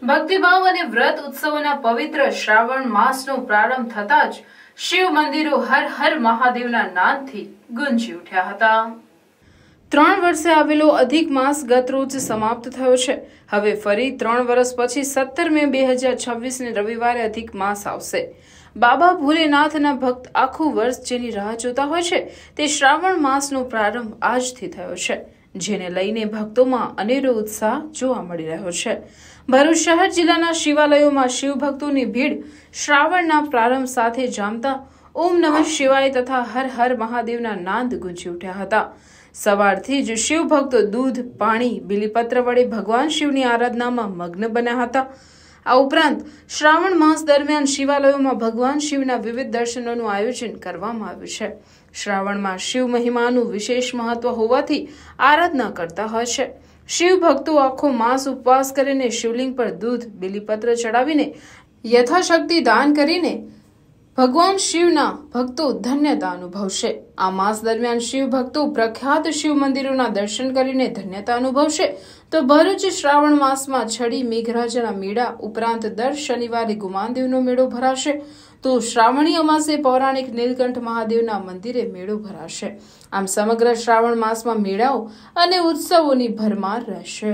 ભક્તિભાવ અને વ્રત ઉત્સવોના પવિત્ર શ્રાવણ માસનો પ્રારંભ થતા જ શિવ મંદિરો હર હર મહાદેવના નાદથી ગુંજી ઉઠ્યા હતા ત્રણ વર્ષે આવેલો અધિક માસ ગત રોજ સમાપ્ત થયો છે હવે ફરી ત્રણ વર્ષ પછી સત્તર મે બે હજાર છવ્વીસને રવિવારે અધિક માસ આવશે બાબા ભોલેનાથના ભક્ત આખું વર્ષ જેની રાહ જોતા હોય છે તે શ્રાવણ માસનો પ્રારંભ આજથી થયો છે જેને લઈને ભક્તોમાં અનેરો ઉત્સાહ જોવા મળી રહ્યો છે ભરૂચ શહેર જિલ્લાના શિવાલયોમાં શિવભક્તોની ભીડ શ્રાવણના પ્રારંભ સાથે જામતા ઓમ નમઃ શિવાય તથા હર હર મહાદેવના નાંદ ગુંજી ઉઠ્યા હતા સવારથી જ શિવભક્તો દૂધ પાણી બિલીપત્ર વડે ભગવાન શિવની આરાધનામાં મગ્ન બન્યા હતા આ ઉપરાંત શ્રાવણ માસ દરમિયાન શિવાલયોમાં ભગવાન શિવના વિવિધ દર્શનોનું આયોજન કરવામાં આવ્યું છે શ્રાવણમાં શિવ મહિમાનું વિશેષ મહત્વ હોવાથી આરાધના કરતા હોય છે શિવ ભક્તો આખો માસ ઉપવાસ કરીને શિવલિંગ પર દૂધ બિલીપત્ર ચડાવીને યથાશક્તિ દાન કરીને ભગવાન શિવના ભક્તો ધન્યતા અનુભવશે આ માસ દરમિયાન શિવ ભક્તો પ્રખ્યાત શિવ મંદિરોના દર્શન કરીને ધન્યતા અનુભવશે તો ભરૂચ શ્રાવણ માસમાં છડી મેઘરાજાના મેળા ઉપરાંત દર શનિવારે ગુમાનદેવનો મેળો ભરાશે તો શ્રાવણી અમાસે પૌરાણિક નીલકંઠ મહાદેવના મંદિરે મેળો ભરાશે આમ સમગ્ર શ્રાવણ માસમાં મેળાઓ અને ઉત્સવોની ભરમાર રહેશે